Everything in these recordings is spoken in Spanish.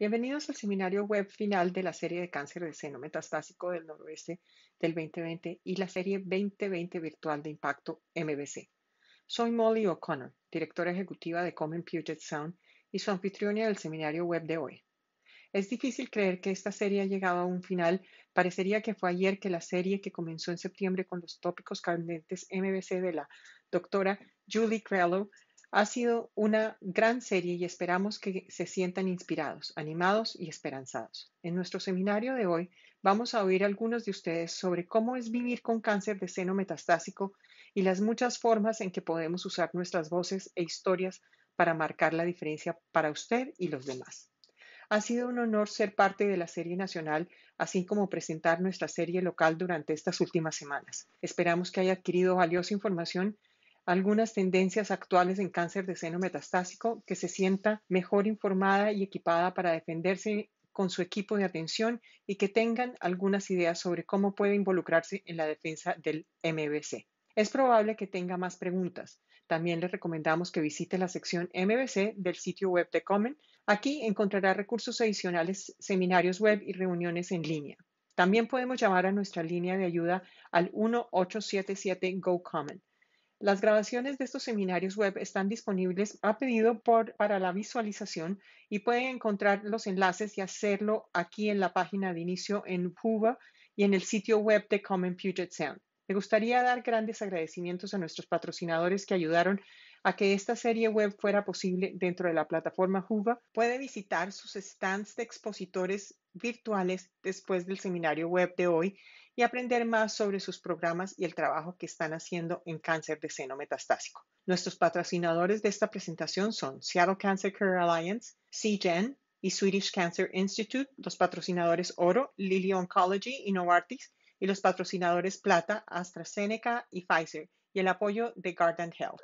Bienvenidos al seminario web final de la serie de cáncer de seno metastásico del noroeste del 2020 y la serie 2020 virtual de impacto MBC. Soy Molly O'Connor, directora ejecutiva de Common Puget Sound y su anfitriona del seminario web de hoy. Es difícil creer que esta serie ha llegado a un final. Parecería que fue ayer que la serie que comenzó en septiembre con los tópicos candentes MBC de la doctora Julie Crello ha sido una gran serie y esperamos que se sientan inspirados, animados y esperanzados. En nuestro seminario de hoy vamos a oír algunos de ustedes sobre cómo es vivir con cáncer de seno metastásico y las muchas formas en que podemos usar nuestras voces e historias para marcar la diferencia para usted y los demás. Ha sido un honor ser parte de la serie nacional, así como presentar nuestra serie local durante estas últimas semanas. Esperamos que haya adquirido valiosa información algunas tendencias actuales en cáncer de seno metastásico, que se sienta mejor informada y equipada para defenderse con su equipo de atención y que tengan algunas ideas sobre cómo puede involucrarse en la defensa del MBC. Es probable que tenga más preguntas. También le recomendamos que visite la sección MBC del sitio web de Common. Aquí encontrará recursos adicionales, seminarios web y reuniones en línea. También podemos llamar a nuestra línea de ayuda al 1877 go common las grabaciones de estos seminarios web están disponibles a pedido por, para la visualización y pueden encontrar los enlaces y hacerlo aquí en la página de inicio en juba y en el sitio web de Common Puget Sound. Me gustaría dar grandes agradecimientos a nuestros patrocinadores que ayudaron a que esta serie web fuera posible dentro de la plataforma Juba. Puede visitar sus stands de expositores virtuales después del seminario web de hoy y aprender más sobre sus programas y el trabajo que están haciendo en cáncer de seno metastásico. Nuestros patrocinadores de esta presentación son Seattle Cancer Care Alliance, CGEN y Swedish Cancer Institute, los patrocinadores Oro, Lilly Oncology y Novartis, y los patrocinadores Plata, AstraZeneca y Pfizer, y el apoyo de Garden Health.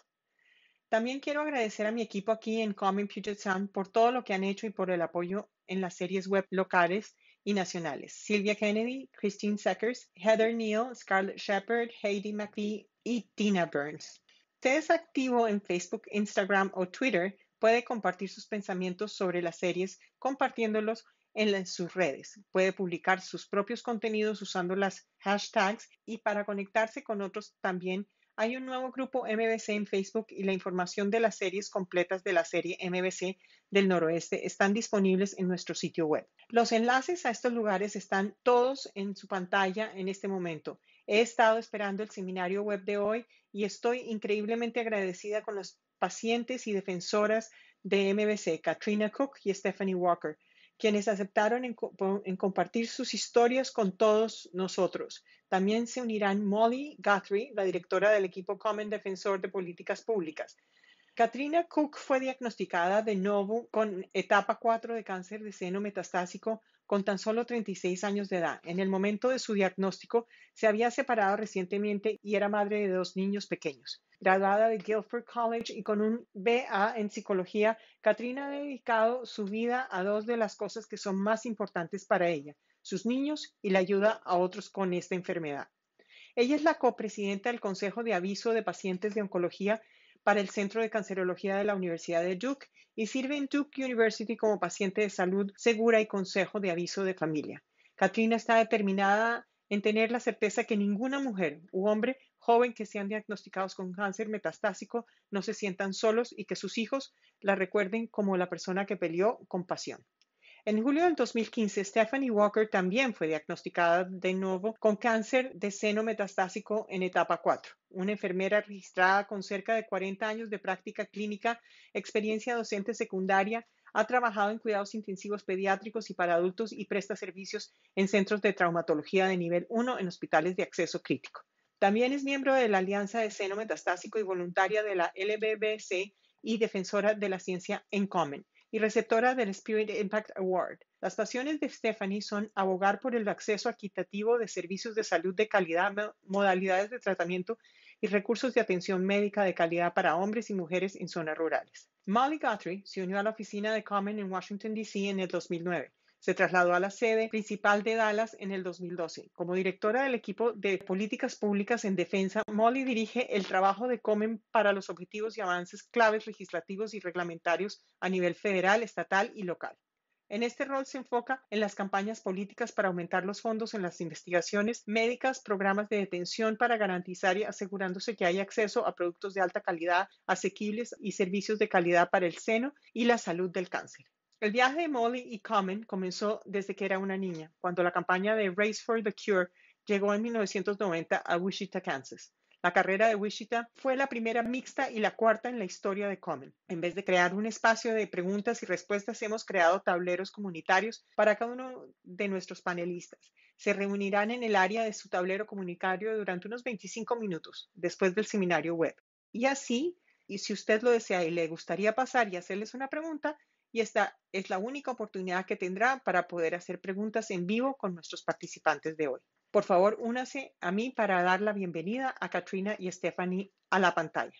También quiero agradecer a mi equipo aquí en Common Puget Sound por todo lo que han hecho y por el apoyo en las series web locales y nacionales. Sylvia Kennedy, Christine Seckers, Heather Neal, Scarlett Shepard, Heidi McPhee y Tina Burns. Si es activo en Facebook, Instagram o Twitter, puede compartir sus pensamientos sobre las series compartiéndolos en, en sus redes. Puede publicar sus propios contenidos usando las hashtags y para conectarse con otros también hay un nuevo grupo MBC en Facebook y la información de las series completas de la serie MBC del Noroeste están disponibles en nuestro sitio web. Los enlaces a estos lugares están todos en su pantalla en este momento. He estado esperando el seminario web de hoy y estoy increíblemente agradecida con los pacientes y defensoras de MBC, Katrina Cook y Stephanie Walker quienes aceptaron en, compartir sus historias con todos nosotros. También se unirán Molly Guthrie, la directora del equipo Common Defensor de Políticas Públicas. Katrina Cook fue diagnosticada de nuevo con etapa 4 de cáncer de seno metastásico con tan solo 36 años de edad. En el momento de su diagnóstico, se había separado recientemente y era madre de dos niños pequeños. Graduada de Guilford College y con un BA en psicología, Katrina ha dedicado su vida a dos de las cosas que son más importantes para ella, sus niños y la ayuda a otros con esta enfermedad. Ella es la copresidenta del Consejo de Aviso de Pacientes de Oncología para el Centro de Cancerología de la Universidad de Duke y sirve en Duke University como paciente de salud segura y consejo de aviso de familia. Katrina está determinada en tener la certeza que ninguna mujer u hombre joven que sean diagnosticados con cáncer metastásico no se sientan solos y que sus hijos la recuerden como la persona que peleó con pasión. En julio del 2015, Stephanie Walker también fue diagnosticada de nuevo con cáncer de seno metastásico en etapa 4. Una enfermera registrada con cerca de 40 años de práctica clínica, experiencia docente secundaria, ha trabajado en cuidados intensivos pediátricos y para adultos y presta servicios en centros de traumatología de nivel 1 en hospitales de acceso crítico. También es miembro de la Alianza de Seno Metastásico y voluntaria de la LBBC y defensora de la ciencia en Common y receptora del Spirit Impact Award. Las pasiones de Stephanie son abogar por el acceso equitativo de servicios de salud de calidad, modalidades de tratamiento y recursos de atención médica de calidad para hombres y mujeres en zonas rurales. Molly Guthrie se unió a la oficina de Common en Washington, D.C. en el 2009 se trasladó a la sede principal de Dallas en el 2012. Como directora del equipo de políticas públicas en defensa, Molly dirige el trabajo de Comen para los objetivos y avances claves legislativos y reglamentarios a nivel federal, estatal y local. En este rol se enfoca en las campañas políticas para aumentar los fondos en las investigaciones médicas, programas de detención para garantizar y asegurándose que hay acceso a productos de alta calidad, asequibles y servicios de calidad para el seno y la salud del cáncer. El viaje de Molly y Common comenzó desde que era una niña, cuando la campaña de Race for the Cure llegó en 1990 a Wichita, Kansas. La carrera de Wichita fue la primera mixta y la cuarta en la historia de Common. En vez de crear un espacio de preguntas y respuestas, hemos creado tableros comunitarios para cada uno de nuestros panelistas. Se reunirán en el área de su tablero comunitario durante unos 25 minutos después del seminario web. Y así, y si usted lo desea y le gustaría pasar y hacerles una pregunta, y esta es la única oportunidad que tendrá para poder hacer preguntas en vivo con nuestros participantes de hoy. Por favor, únase a mí para dar la bienvenida a Katrina y Stephanie a la pantalla.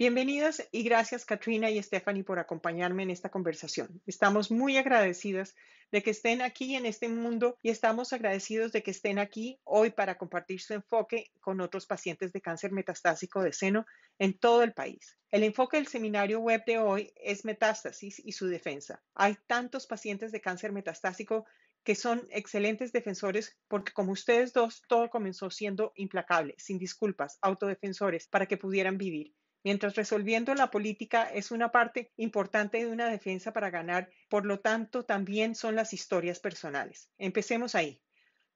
Bienvenidas y gracias Katrina y Stephanie por acompañarme en esta conversación. Estamos muy agradecidas de que estén aquí en este mundo y estamos agradecidos de que estén aquí hoy para compartir su enfoque con otros pacientes de cáncer metastásico de seno en todo el país. El enfoque del seminario web de hoy es metástasis y su defensa. Hay tantos pacientes de cáncer metastásico que son excelentes defensores porque como ustedes dos, todo comenzó siendo implacable, sin disculpas, autodefensores para que pudieran vivir. Mientras resolviendo la política es una parte importante de una defensa para ganar, por lo tanto también son las historias personales. Empecemos ahí.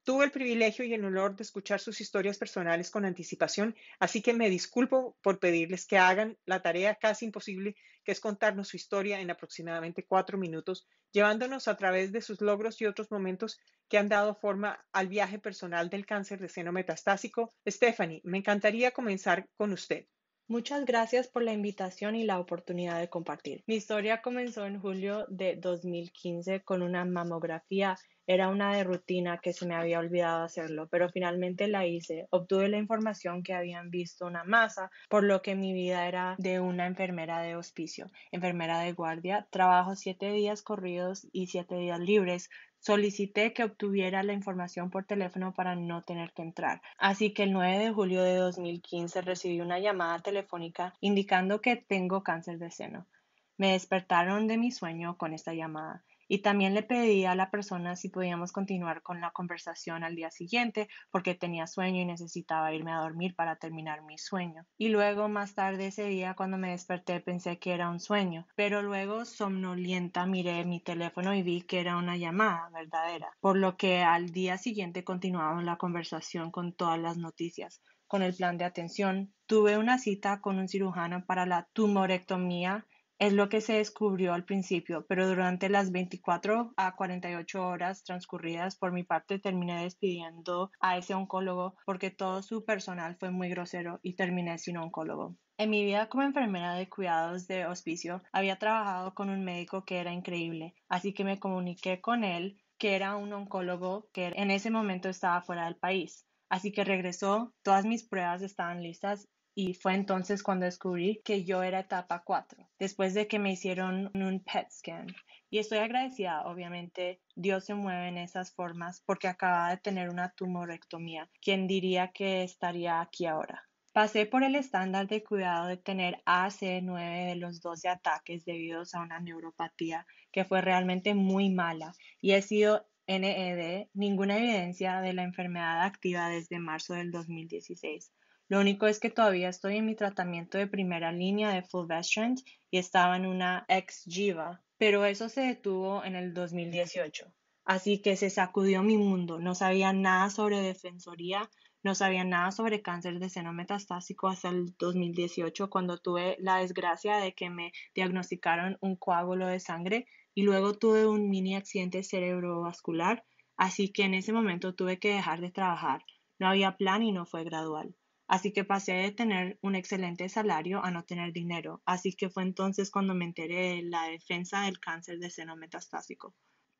Tuve el privilegio y el honor de escuchar sus historias personales con anticipación, así que me disculpo por pedirles que hagan la tarea casi imposible que es contarnos su historia en aproximadamente cuatro minutos, llevándonos a través de sus logros y otros momentos que han dado forma al viaje personal del cáncer de seno metastásico. Stephanie, me encantaría comenzar con usted. Muchas gracias por la invitación y la oportunidad de compartir. Mi historia comenzó en julio de 2015 con una mamografía. Era una de rutina que se me había olvidado hacerlo, pero finalmente la hice. Obtuve la información que habían visto una masa, por lo que mi vida era de una enfermera de hospicio, enfermera de guardia. Trabajo siete días corridos y siete días libres, Solicité que obtuviera la información por teléfono para no tener que entrar. Así que el 9 de julio de 2015 recibí una llamada telefónica indicando que tengo cáncer de seno. Me despertaron de mi sueño con esta llamada. Y también le pedí a la persona si podíamos continuar con la conversación al día siguiente porque tenía sueño y necesitaba irme a dormir para terminar mi sueño. Y luego más tarde ese día cuando me desperté pensé que era un sueño, pero luego somnolienta miré mi teléfono y vi que era una llamada verdadera, por lo que al día siguiente continuamos la conversación con todas las noticias con el plan de atención. Tuve una cita con un cirujano para la tumorectomía es lo que se descubrió al principio, pero durante las 24 a 48 horas transcurridas por mi parte terminé despidiendo a ese oncólogo porque todo su personal fue muy grosero y terminé sin oncólogo. En mi vida como enfermera de cuidados de hospicio había trabajado con un médico que era increíble, así que me comuniqué con él que era un oncólogo que en ese momento estaba fuera del país. Así que regresó, todas mis pruebas estaban listas y fue entonces cuando descubrí que yo era etapa 4, después de que me hicieron un PET scan. Y estoy agradecida, obviamente, Dios se mueve en esas formas porque acababa de tener una tumorectomía. ¿Quién diría que estaría aquí ahora? Pasé por el estándar de cuidado de tener AC9 de los 12 ataques debidos a una neuropatía que fue realmente muy mala y he sido NED, ninguna evidencia de la enfermedad activa desde marzo del 2016. Lo único es que todavía estoy en mi tratamiento de primera línea de fulvestrant y estaba en una ex jiva pero eso se detuvo en el 2018. Así que se sacudió mi mundo. No sabía nada sobre defensoría, no sabía nada sobre cáncer de seno metastásico hasta el 2018, cuando tuve la desgracia de que me diagnosticaron un coágulo de sangre y luego tuve un mini accidente cerebrovascular. Así que en ese momento tuve que dejar de trabajar. No había plan y no fue gradual. Así que pasé de tener un excelente salario a no tener dinero. Así que fue entonces cuando me enteré de la defensa del cáncer de seno metastásico.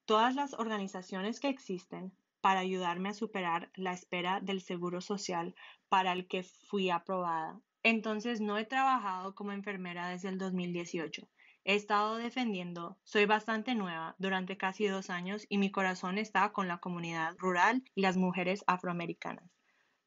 Todas las organizaciones que existen para ayudarme a superar la espera del seguro social para el que fui aprobada. Entonces no he trabajado como enfermera desde el 2018. He estado defendiendo, soy bastante nueva durante casi dos años y mi corazón está con la comunidad rural y las mujeres afroamericanas.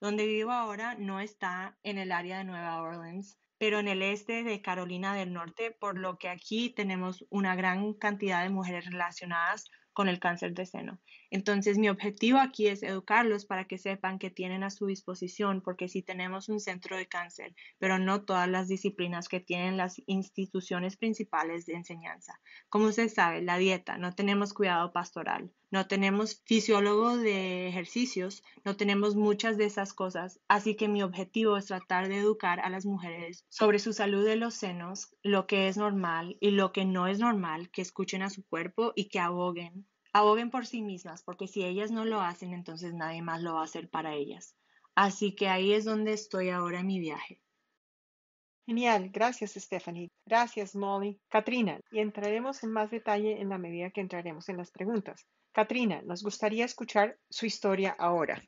Donde vivo ahora no está en el área de Nueva Orleans, pero en el este de Carolina del Norte, por lo que aquí tenemos una gran cantidad de mujeres relacionadas con el cáncer de seno. Entonces, mi objetivo aquí es educarlos para que sepan que tienen a su disposición, porque sí tenemos un centro de cáncer, pero no todas las disciplinas que tienen las instituciones principales de enseñanza. Como usted sabe, la dieta, no tenemos cuidado pastoral, no tenemos fisiólogo de ejercicios, no tenemos muchas de esas cosas, así que mi objetivo es tratar de educar a las mujeres sobre su salud de los senos, lo que es normal y lo que no es normal, que escuchen a su cuerpo y que aboguen, aboguen por sí mismas, porque si ellas no lo hacen, entonces nadie más lo va a hacer para ellas. Así que ahí es donde estoy ahora en mi viaje. Genial, gracias Stephanie, gracias Molly, Katrina, y entraremos en más detalle en la medida que entraremos en las preguntas. Katrina, nos gustaría escuchar su historia ahora.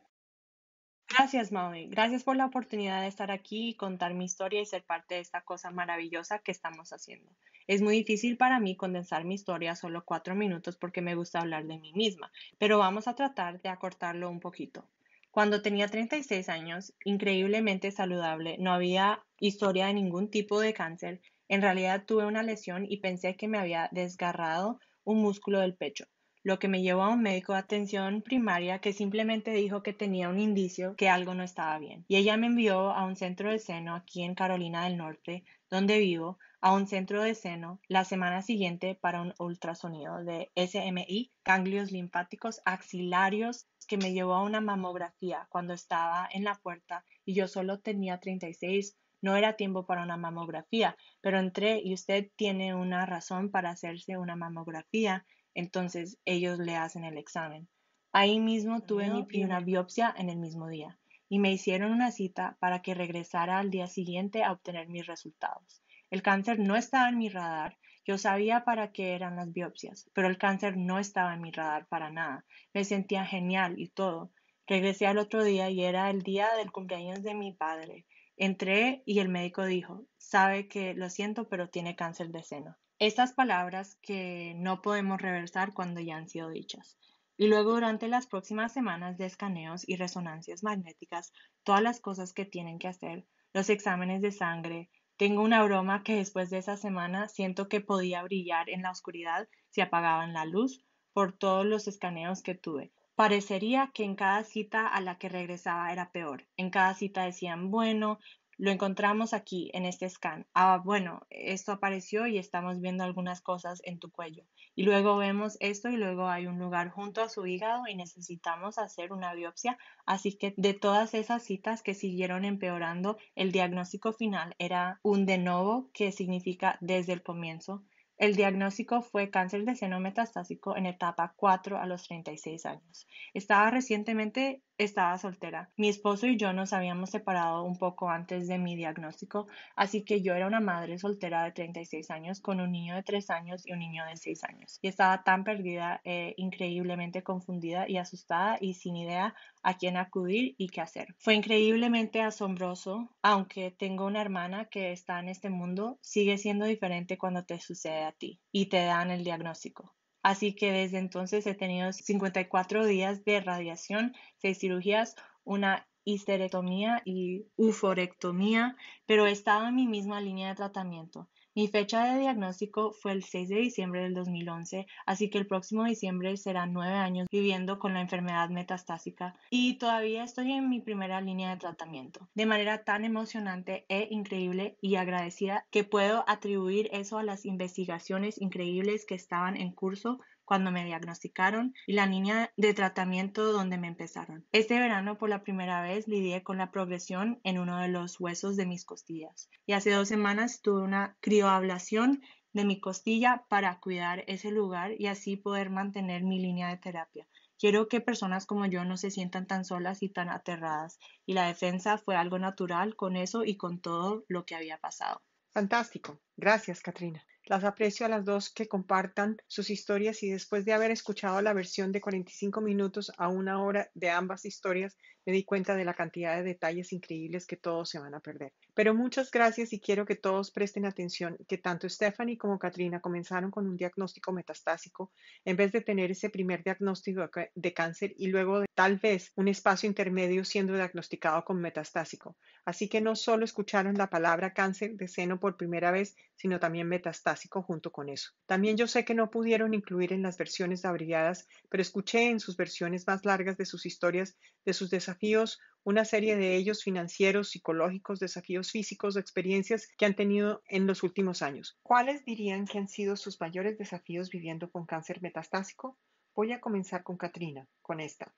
Gracias, Maui. Gracias por la oportunidad de estar aquí y contar mi historia y ser parte de esta cosa maravillosa que estamos haciendo. Es muy difícil para mí condensar mi historia a solo cuatro minutos porque me gusta hablar de mí misma, pero vamos a tratar de acortarlo un poquito. Cuando tenía 36 años, increíblemente saludable, no había historia de ningún tipo de cáncer. En realidad tuve una lesión y pensé que me había desgarrado un músculo del pecho lo que me llevó a un médico de atención primaria que simplemente dijo que tenía un indicio que algo no estaba bien. Y ella me envió a un centro de seno aquí en Carolina del Norte, donde vivo, a un centro de seno la semana siguiente para un ultrasonido de SMI, ganglios linfáticos axilarios, que me llevó a una mamografía cuando estaba en la puerta y yo solo tenía 36 no era tiempo para una mamografía, pero entré y usted tiene una razón para hacerse una mamografía entonces ellos le hacen el examen. Ahí mismo ah, tuve una biopsia en el mismo día y me hicieron una cita para que regresara al día siguiente a obtener mis resultados. El cáncer no estaba en mi radar, yo sabía para qué eran las biopsias, pero el cáncer no estaba en mi radar para nada. Me sentía genial y todo. Regresé al otro día y era el día del cumpleaños de mi padre. Entré y el médico dijo, sabe que lo siento, pero tiene cáncer de seno. Estas palabras que no podemos reversar cuando ya han sido dichas. Y luego durante las próximas semanas de escaneos y resonancias magnéticas, todas las cosas que tienen que hacer, los exámenes de sangre, tengo una broma que después de esa semana siento que podía brillar en la oscuridad si apagaban la luz por todos los escaneos que tuve. Parecería que en cada cita a la que regresaba era peor. En cada cita decían, bueno, lo encontramos aquí en este scan. Ah, bueno, esto apareció y estamos viendo algunas cosas en tu cuello. Y luego vemos esto y luego hay un lugar junto a su hígado y necesitamos hacer una biopsia. Así que de todas esas citas que siguieron empeorando, el diagnóstico final era un de novo, que significa desde el comienzo. El diagnóstico fue cáncer de seno metastásico en etapa 4 a los 36 años. Estaba recientemente estaba soltera. Mi esposo y yo nos habíamos separado un poco antes de mi diagnóstico, así que yo era una madre soltera de 36 años con un niño de 3 años y un niño de 6 años. Y estaba tan perdida, eh, increíblemente confundida y asustada y sin idea a quién acudir y qué hacer. Fue increíblemente asombroso, aunque tengo una hermana que está en este mundo, sigue siendo diferente cuando te sucede a ti y te dan el diagnóstico. Así que desde entonces he tenido 54 días de radiación, seis cirugías, una histerectomía y uforectomía, pero he estado en mi misma línea de tratamiento. Mi fecha de diagnóstico fue el 6 de diciembre del 2011, así que el próximo diciembre serán nueve años viviendo con la enfermedad metastásica y todavía estoy en mi primera línea de tratamiento. De manera tan emocionante e increíble y agradecida que puedo atribuir eso a las investigaciones increíbles que estaban en curso cuando me diagnosticaron y la línea de tratamiento donde me empezaron. Este verano por la primera vez lidié con la progresión en uno de los huesos de mis costillas y hace dos semanas tuve una crioblación de mi costilla para cuidar ese lugar y así poder mantener mi línea de terapia. Quiero que personas como yo no se sientan tan solas y tan aterradas. Y la defensa fue algo natural con eso y con todo lo que había pasado. Fantástico. Gracias, Katrina. Las aprecio a las dos que compartan sus historias y después de haber escuchado la versión de 45 minutos a una hora de ambas historias, me di cuenta de la cantidad de detalles increíbles que todos se van a perder. Pero muchas gracias y quiero que todos presten atención que tanto Stephanie como Katrina comenzaron con un diagnóstico metastásico en vez de tener ese primer diagnóstico de cáncer y luego tal vez un espacio intermedio siendo diagnosticado con metastásico. Así que no solo escucharon la palabra cáncer de seno por primera vez, sino también metastásico junto con eso. También yo sé que no pudieron incluir en las versiones abreviadas, pero escuché en sus versiones más largas de sus historias de sus desafíos, una serie de ellos financieros, psicológicos, desafíos físicos, experiencias que han tenido en los últimos años. ¿Cuáles dirían que han sido sus mayores desafíos viviendo con cáncer metastásico? Voy a comenzar con Katrina, con esta.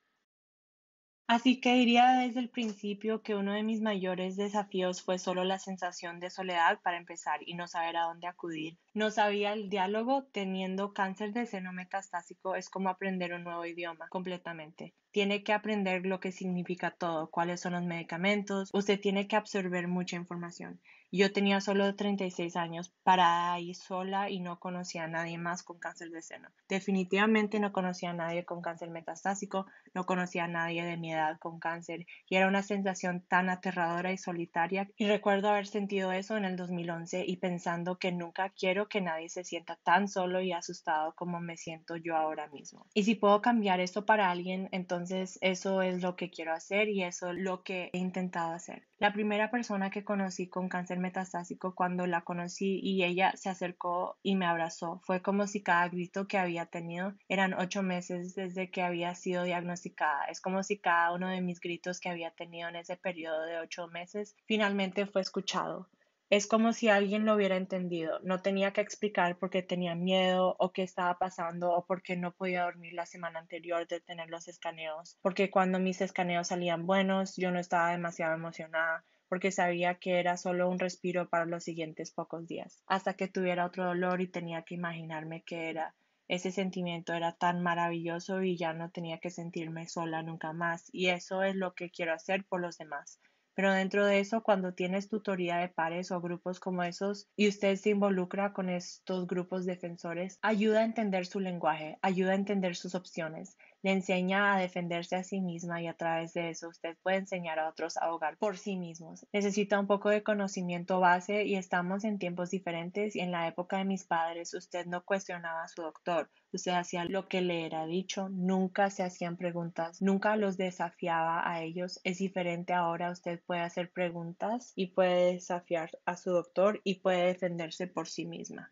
Así que diría desde el principio que uno de mis mayores desafíos fue solo la sensación de soledad para empezar y no saber a dónde acudir. No sabía el diálogo, teniendo cáncer de seno metastásico es como aprender un nuevo idioma completamente. Tiene que aprender lo que significa todo, cuáles son los medicamentos, usted tiene que absorber mucha información. Yo tenía solo 36 años, parada ahí sola y no conocía a nadie más con cáncer de seno. Definitivamente no conocía a nadie con cáncer metastásico, no conocía a nadie de mi edad con cáncer y era una sensación tan aterradora y solitaria. Y recuerdo haber sentido eso en el 2011 y pensando que nunca quiero que nadie se sienta tan solo y asustado como me siento yo ahora mismo. Y si puedo cambiar eso para alguien, entonces eso es lo que quiero hacer y eso es lo que he intentado hacer. La primera persona que conocí con cáncer metastásico cuando la conocí y ella se acercó y me abrazó. Fue como si cada grito que había tenido eran ocho meses desde que había sido diagnosticada. Es como si cada uno de mis gritos que había tenido en ese periodo de ocho meses finalmente fue escuchado. Es como si alguien lo hubiera entendido. No tenía que explicar por qué tenía miedo o qué estaba pasando o por qué no podía dormir la semana anterior de tener los escaneos. Porque cuando mis escaneos salían buenos, yo no estaba demasiado emocionada porque sabía que era solo un respiro para los siguientes pocos días, hasta que tuviera otro dolor y tenía que imaginarme qué era. Ese sentimiento era tan maravilloso y ya no tenía que sentirme sola nunca más, y eso es lo que quiero hacer por los demás. Pero dentro de eso, cuando tienes tutoría de pares o grupos como esos y usted se involucra con estos grupos defensores, ayuda a entender su lenguaje, ayuda a entender sus opciones le enseña a defenderse a sí misma y a través de eso usted puede enseñar a otros a ahogar por sí mismos. Necesita un poco de conocimiento base y estamos en tiempos diferentes y en la época de mis padres usted no cuestionaba a su doctor, usted hacía lo que le era dicho, nunca se hacían preguntas, nunca los desafiaba a ellos. Es diferente ahora, usted puede hacer preguntas y puede desafiar a su doctor y puede defenderse por sí misma.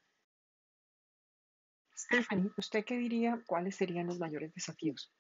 Stephanie, ¿usted qué diría cuáles serían los mayores desafíos?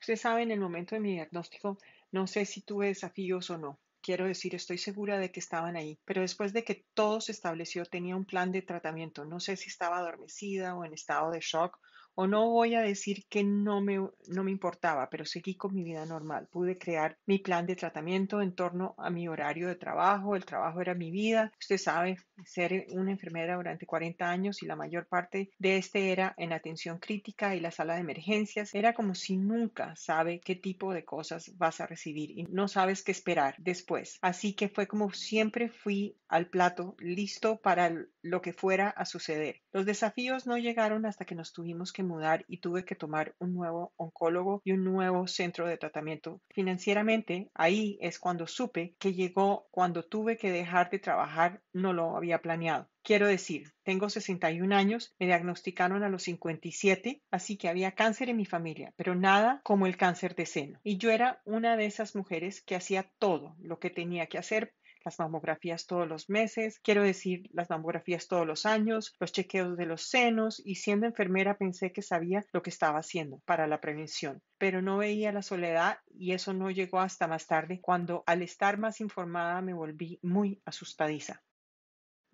Usted sabe, en el momento de mi diagnóstico, no sé si tuve desafíos o no. Quiero decir, estoy segura de que estaban ahí, pero después de que todo se estableció, tenía un plan de tratamiento. No sé si estaba adormecida o en estado de shock o no voy a decir que no me, no me importaba, pero seguí con mi vida normal. Pude crear mi plan de tratamiento en torno a mi horario de trabajo. El trabajo era mi vida. Usted sabe, ser una enfermera durante 40 años y la mayor parte de este era en atención crítica y la sala de emergencias. Era como si nunca sabe qué tipo de cosas vas a recibir y no sabes qué esperar después. Así que fue como siempre fui al plato listo para lo que fuera a suceder. Los desafíos no llegaron hasta que nos tuvimos que mudar y tuve que tomar un nuevo oncólogo y un nuevo centro de tratamiento. Financieramente, ahí es cuando supe que llegó cuando tuve que dejar de trabajar, no lo había planeado. Quiero decir, tengo 61 años, me diagnosticaron a los 57, así que había cáncer en mi familia, pero nada como el cáncer de seno. Y yo era una de esas mujeres que hacía todo lo que tenía que hacer las mamografías todos los meses, quiero decir las mamografías todos los años, los chequeos de los senos y siendo enfermera pensé que sabía lo que estaba haciendo para la prevención, pero no veía la soledad y eso no llegó hasta más tarde cuando al estar más informada me volví muy asustadiza.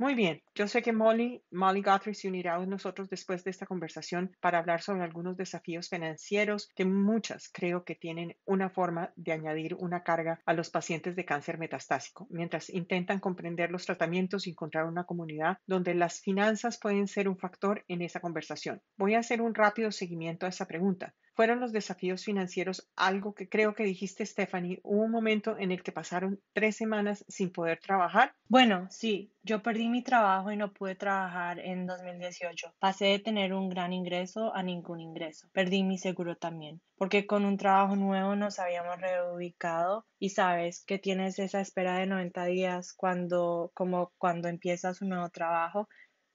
Muy bien, yo sé que Molly, Molly Guthrie se unirá a nosotros después de esta conversación para hablar sobre algunos desafíos financieros que muchas creo que tienen una forma de añadir una carga a los pacientes de cáncer metastásico, mientras intentan comprender los tratamientos y encontrar una comunidad donde las finanzas pueden ser un factor en esa conversación. Voy a hacer un rápido seguimiento a esa pregunta fueron los desafíos financieros algo que creo que dijiste, Stephanie? Hubo un momento en el que pasaron tres semanas sin poder trabajar. Bueno, sí, yo perdí mi trabajo y no pude trabajar en 2018. Pasé de tener un gran ingreso a ningún ingreso. Perdí mi seguro también, porque con un trabajo nuevo nos habíamos reubicado y sabes que tienes esa espera de 90 días cuando, como cuando empiezas un nuevo trabajo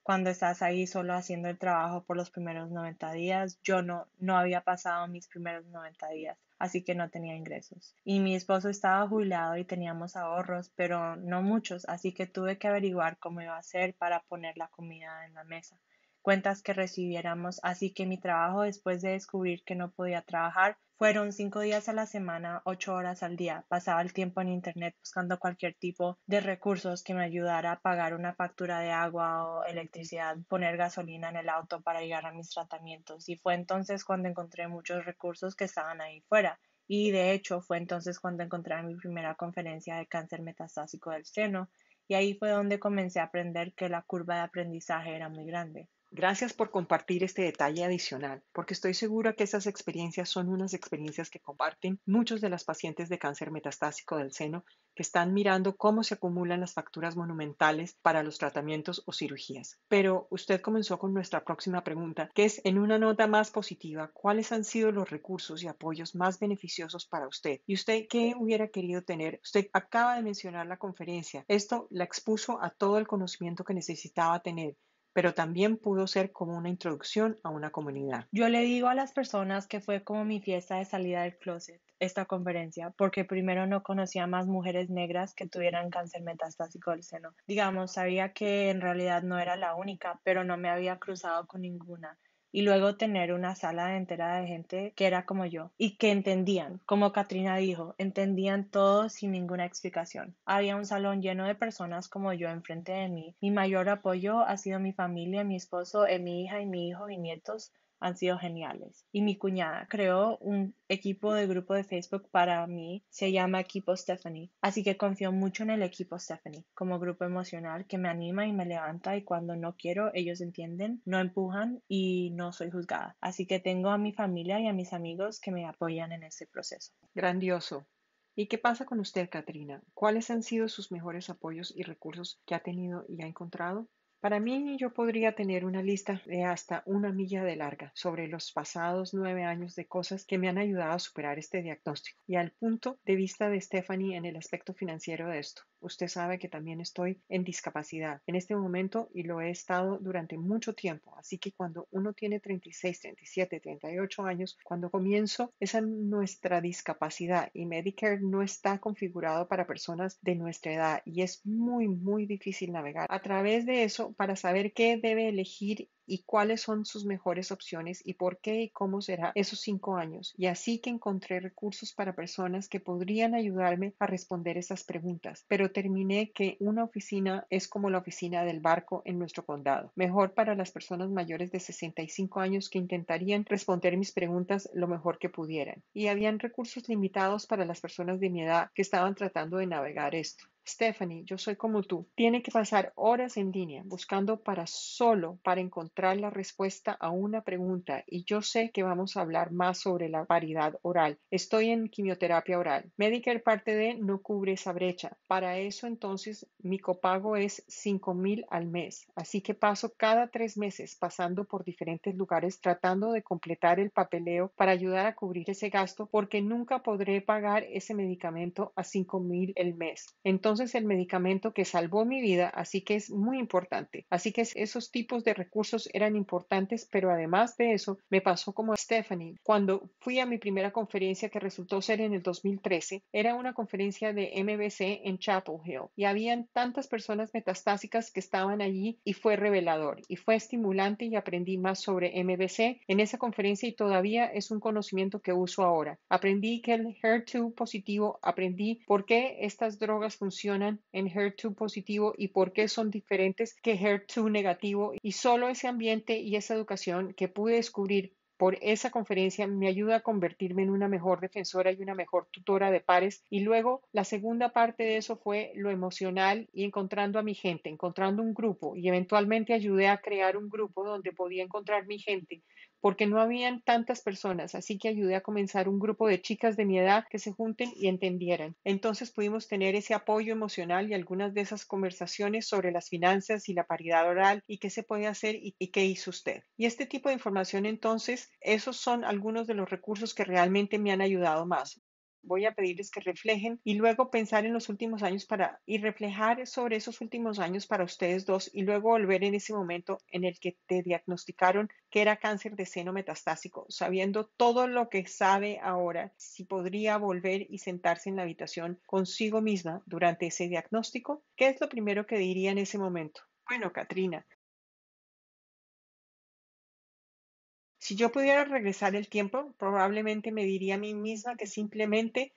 cuando estás ahí solo haciendo el trabajo por los primeros 90 días. Yo no, no había pasado mis primeros 90 días, así que no tenía ingresos. Y mi esposo estaba jubilado y teníamos ahorros, pero no muchos, así que tuve que averiguar cómo iba a hacer para poner la comida en la mesa cuentas que recibiéramos, así que mi trabajo después de descubrir que no podía trabajar fueron cinco días a la semana, ocho horas al día. Pasaba el tiempo en Internet buscando cualquier tipo de recursos que me ayudara a pagar una factura de agua o electricidad, poner gasolina en el auto para llegar a mis tratamientos. Y fue entonces cuando encontré muchos recursos que estaban ahí fuera. Y de hecho fue entonces cuando encontré mi primera conferencia de cáncer metastásico del seno. Y ahí fue donde comencé a aprender que la curva de aprendizaje era muy grande. Gracias por compartir este detalle adicional, porque estoy segura que esas experiencias son unas experiencias que comparten muchos de las pacientes de cáncer metastásico del seno que están mirando cómo se acumulan las facturas monumentales para los tratamientos o cirugías. Pero usted comenzó con nuestra próxima pregunta, que es en una nota más positiva, ¿cuáles han sido los recursos y apoyos más beneficiosos para usted? ¿Y usted qué hubiera querido tener? Usted acaba de mencionar la conferencia. Esto la expuso a todo el conocimiento que necesitaba tener pero también pudo ser como una introducción a una comunidad. Yo le digo a las personas que fue como mi fiesta de salida del closet, esta conferencia, porque primero no conocía más mujeres negras que tuvieran cáncer metastásico del seno. Digamos, sabía que en realidad no era la única, pero no me había cruzado con ninguna y luego tener una sala entera de gente que era como yo y que entendían, como Katrina dijo, entendían todo sin ninguna explicación. Había un salón lleno de personas como yo enfrente de mí. Mi mayor apoyo ha sido mi familia, mi esposo, eh, mi hija y mi hijo y nietos han sido geniales. Y mi cuñada creó un equipo de grupo de Facebook para mí, se llama Equipo Stephanie. Así que confío mucho en el equipo Stephanie como grupo emocional que me anima y me levanta y cuando no quiero ellos entienden, no empujan y no soy juzgada. Así que tengo a mi familia y a mis amigos que me apoyan en este proceso. Grandioso. ¿Y qué pasa con usted, Katrina? ¿Cuáles han sido sus mejores apoyos y recursos que ha tenido y ha encontrado? Para mí yo podría tener una lista de hasta una milla de larga sobre los pasados nueve años de cosas que me han ayudado a superar este diagnóstico y al punto de vista de Stephanie en el aspecto financiero de esto. Usted sabe que también estoy en discapacidad en este momento y lo he estado durante mucho tiempo. Así que cuando uno tiene 36, 37, 38 años, cuando comienzo, esa es nuestra discapacidad y Medicare no está configurado para personas de nuestra edad y es muy, muy difícil navegar a través de eso para saber qué debe elegir y cuáles son sus mejores opciones y por qué y cómo será esos cinco años. Y así que encontré recursos para personas que podrían ayudarme a responder esas preguntas. Pero terminé que una oficina es como la oficina del barco en nuestro condado. Mejor para las personas mayores de 65 años que intentarían responder mis preguntas lo mejor que pudieran. Y habían recursos limitados para las personas de mi edad que estaban tratando de navegar esto. Stephanie, yo soy como tú. Tiene que pasar horas en línea buscando para solo para encontrar la respuesta a una pregunta y yo sé que vamos a hablar más sobre la variedad oral. Estoy en quimioterapia oral. Medicare parte D no cubre esa brecha. Para eso entonces mi copago es $5,000 al mes. Así que paso cada tres meses pasando por diferentes lugares tratando de completar el papeleo para ayudar a cubrir ese gasto porque nunca podré pagar ese medicamento a $5,000 el mes. Entonces es el medicamento que salvó mi vida, así que es muy importante. Así que esos tipos de recursos eran importantes, pero además de eso, me pasó como a Stephanie. Cuando fui a mi primera conferencia, que resultó ser en el 2013, era una conferencia de MBC en Chapel Hill y habían tantas personas metastásicas que estaban allí y fue revelador y fue estimulante y aprendí más sobre MBC en esa conferencia y todavía es un conocimiento que uso ahora. Aprendí que el HER2 positivo, aprendí por qué estas drogas funcionan en HER2 positivo y por qué son diferentes que HER2 negativo. Y solo ese ambiente y esa educación que pude descubrir por esa conferencia me ayuda a convertirme en una mejor defensora y una mejor tutora de pares. Y luego la segunda parte de eso fue lo emocional y encontrando a mi gente, encontrando un grupo y eventualmente ayudé a crear un grupo donde podía encontrar mi gente porque no habían tantas personas, así que ayudé a comenzar un grupo de chicas de mi edad que se junten y entendieran. Entonces pudimos tener ese apoyo emocional y algunas de esas conversaciones sobre las finanzas y la paridad oral y qué se puede hacer y, qué hizo usted. Y este tipo de información entonces, esos son algunos de los recursos que realmente me han ayudado más voy a pedirles que reflejen y luego pensar en los últimos años para y reflejar sobre esos últimos años para ustedes dos y luego volver en ese momento en el que te diagnosticaron que era cáncer de seno metastásico, sabiendo todo lo que sabe ahora, si podría volver y sentarse en la habitación consigo misma durante ese diagnóstico, ¿qué es lo primero que diría en ese momento? Bueno, Katrina, Si yo pudiera regresar el tiempo, probablemente me diría a mí misma que simplemente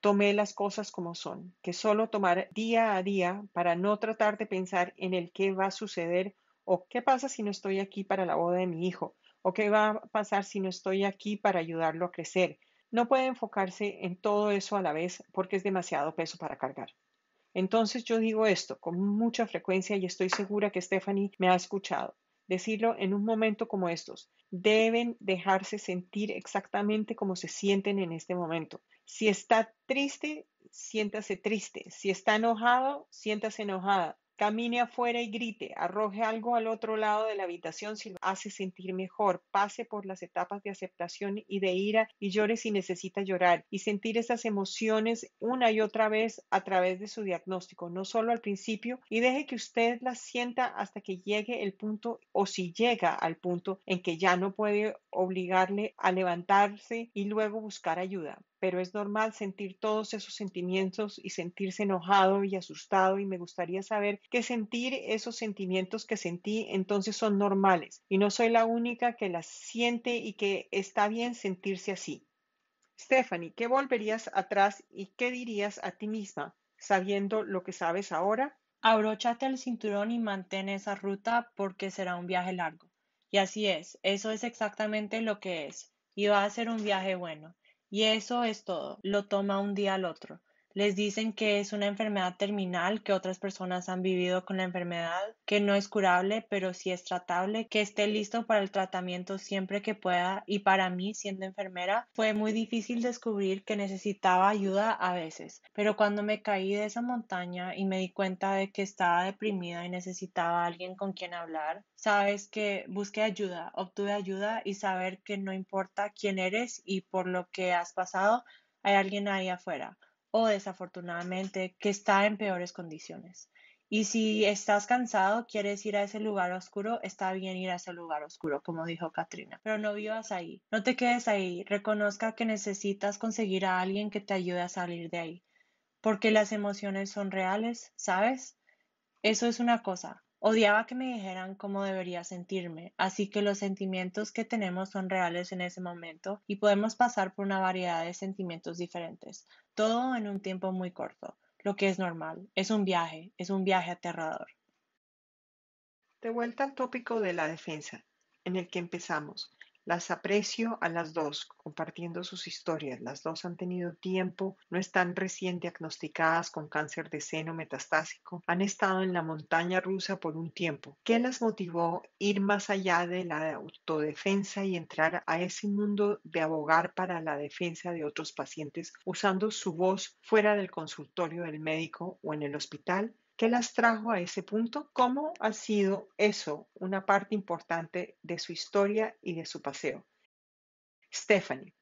tomé las cosas como son, que solo tomar día a día para no tratar de pensar en el qué va a suceder o qué pasa si no estoy aquí para la boda de mi hijo o qué va a pasar si no estoy aquí para ayudarlo a crecer. No puede enfocarse en todo eso a la vez porque es demasiado peso para cargar. Entonces yo digo esto con mucha frecuencia y estoy segura que Stephanie me ha escuchado decirlo en un momento como estos. Deben dejarse sentir exactamente como se sienten en este momento. Si está triste, siéntase triste. Si está enojado, siéntase enojada. Camine afuera y grite, arroje algo al otro lado de la habitación si lo hace sentir mejor, pase por las etapas de aceptación y de ira y llore si necesita llorar y sentir esas emociones una y otra vez a través de su diagnóstico, no solo al principio, y deje que usted las sienta hasta que llegue el punto o si llega al punto en que ya no puede obligarle a levantarse y luego buscar ayuda pero es normal sentir todos esos sentimientos y sentirse enojado y asustado y me gustaría saber que sentir esos sentimientos que sentí entonces son normales y no soy la única que las siente y que está bien sentirse así. Stephanie, ¿qué volverías atrás y qué dirías a ti misma sabiendo lo que sabes ahora? Abróchate el cinturón y mantén esa ruta porque será un viaje largo. Y así es, eso es exactamente lo que es. Y va a ser un viaje bueno. Y eso es todo, lo toma un día al otro. Les dicen que es una enfermedad terminal, que otras personas han vivido con la enfermedad, que no es curable, pero sí es tratable, que esté listo para el tratamiento siempre que pueda. Y para mí, siendo enfermera, fue muy difícil descubrir que necesitaba ayuda a veces. Pero cuando me caí de esa montaña y me di cuenta de que estaba deprimida y necesitaba alguien con quien hablar, sabes que busqué ayuda, obtuve ayuda y saber que no importa quién eres y por lo que has pasado, hay alguien ahí afuera o desafortunadamente que está en peores condiciones. Y si estás cansado, quieres ir a ese lugar oscuro, está bien ir a ese lugar oscuro, como dijo Katrina. Pero no vivas ahí, no te quedes ahí, reconozca que necesitas conseguir a alguien que te ayude a salir de ahí, porque las emociones son reales, ¿sabes? Eso es una cosa, Odiaba que me dijeran cómo debería sentirme, así que los sentimientos que tenemos son reales en ese momento y podemos pasar por una variedad de sentimientos diferentes, todo en un tiempo muy corto, lo que es normal, es un viaje, es un viaje aterrador. De vuelta al tópico de la defensa, en el que empezamos, las aprecio a las dos, compartiendo sus historias. Las dos han tenido tiempo, no están recién diagnosticadas con cáncer de seno metastásico, han estado en la montaña rusa por un tiempo. ¿Qué las motivó ir más allá de la autodefensa y entrar a ese mundo de abogar para la defensa de otros pacientes usando su voz fuera del consultorio del médico o en el hospital? ¿Qué las trajo a ese punto? ¿Cómo ha sido eso una parte importante de su historia y de su paseo? Stephanie,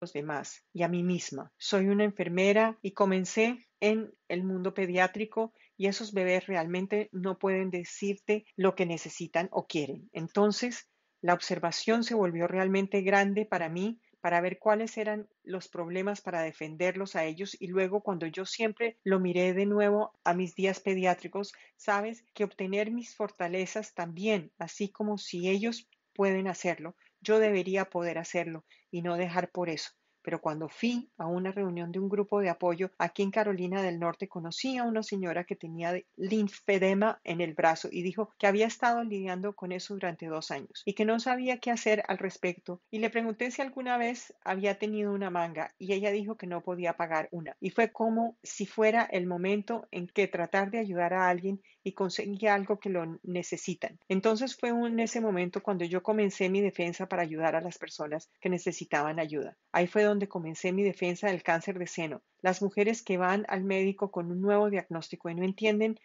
los demás y a mí misma. Soy una enfermera y comencé en el mundo pediátrico y esos bebés realmente no pueden decirte lo que necesitan o quieren. Entonces, la observación se volvió realmente grande para mí para ver cuáles eran los problemas para defenderlos a ellos y luego cuando yo siempre lo miré de nuevo a mis días pediátricos, sabes que obtener mis fortalezas también, así como si ellos pueden hacerlo, yo debería poder hacerlo y no dejar por eso pero cuando fui a una reunión de un grupo de apoyo aquí en Carolina del Norte, conocí a una señora que tenía linfedema en el brazo y dijo que había estado lidiando con eso durante dos años y que no sabía qué hacer al respecto. Y le pregunté si alguna vez había tenido una manga y ella dijo que no podía pagar una. Y fue como si fuera el momento en que tratar de ayudar a alguien y conseguí algo que lo necesitan. Entonces fue en ese momento cuando yo comencé mi defensa para ayudar a las personas que necesitaban ayuda. Ahí fue donde comencé mi defensa del cáncer de seno. Las mujeres que van al médico con un nuevo diagnóstico y no entienden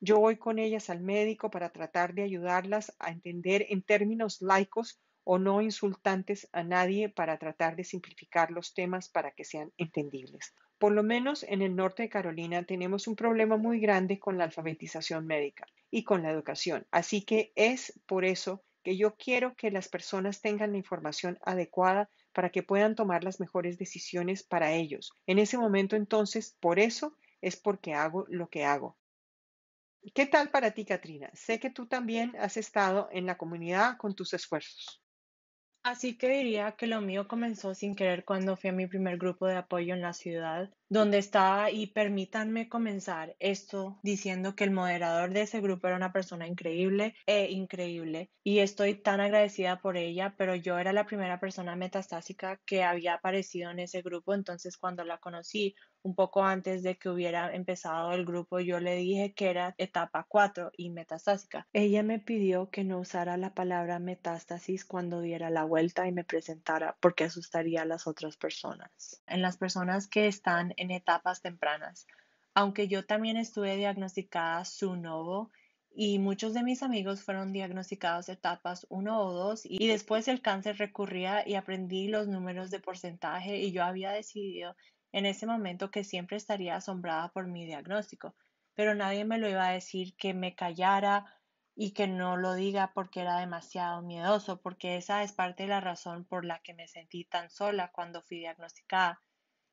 yo voy con ellas al médico para tratar de ayudarlas a entender en términos laicos o no insultantes a nadie para tratar de simplificar los temas para que sean entendibles. Por lo menos en el norte de Carolina tenemos un problema muy grande con la alfabetización médica y con la educación. Así que es por eso que yo quiero que las personas tengan la información adecuada para que puedan tomar las mejores decisiones para ellos. En ese momento entonces, por eso es porque hago lo que hago. ¿Qué tal para ti, Katrina? Sé que tú también has estado en la comunidad con tus esfuerzos. Así que diría que lo mío comenzó sin querer cuando fui a mi primer grupo de apoyo en la ciudad donde estaba y permítanme comenzar esto diciendo que el moderador de ese grupo era una persona increíble e increíble y estoy tan agradecida por ella, pero yo era la primera persona metastásica que había aparecido en ese grupo, entonces cuando la conocí un poco antes de que hubiera empezado el grupo, yo le dije que era etapa 4 y metastásica. Ella me pidió que no usara la palabra metástasis cuando diera la vuelta y me presentara porque asustaría a las otras personas. En las personas que están en etapas tempranas, aunque yo también estuve diagnosticada su novo y muchos de mis amigos fueron diagnosticados etapas 1 o 2 y después el cáncer recurría y aprendí los números de porcentaje y yo había decidido en ese momento que siempre estaría asombrada por mi diagnóstico, pero nadie me lo iba a decir que me callara y que no lo diga porque era demasiado miedoso, porque esa es parte de la razón por la que me sentí tan sola cuando fui diagnosticada